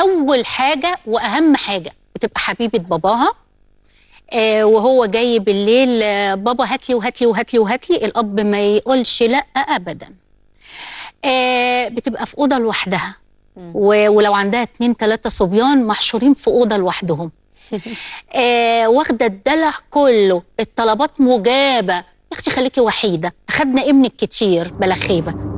اول حاجه واهم حاجه بتبقى حبيبه باباها آه وهو جاي بالليل آه بابا هات لي وهات لي وهات لي وهات لي الاب ما يقولش لا ابدا آه بتبقى في اوضه لوحدها ولو عندها اتنين تلاتة صبيان محشورين في اوضه لوحدهم آه واخده الدلع كله الطلبات مجابه يا اختي خليكي وحيده اخدنا ابنك كتير بلا خيبه